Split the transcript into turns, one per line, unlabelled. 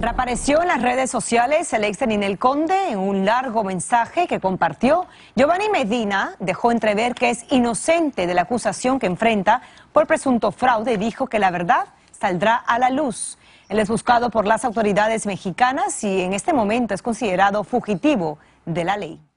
Reapareció en las redes sociales el ex Conde en un largo mensaje que compartió. Giovanni Medina dejó entrever que es inocente de la acusación que enfrenta por presunto fraude y dijo que la verdad saldrá a la luz. Él es buscado por las autoridades mexicanas y en este momento es considerado fugitivo de la ley.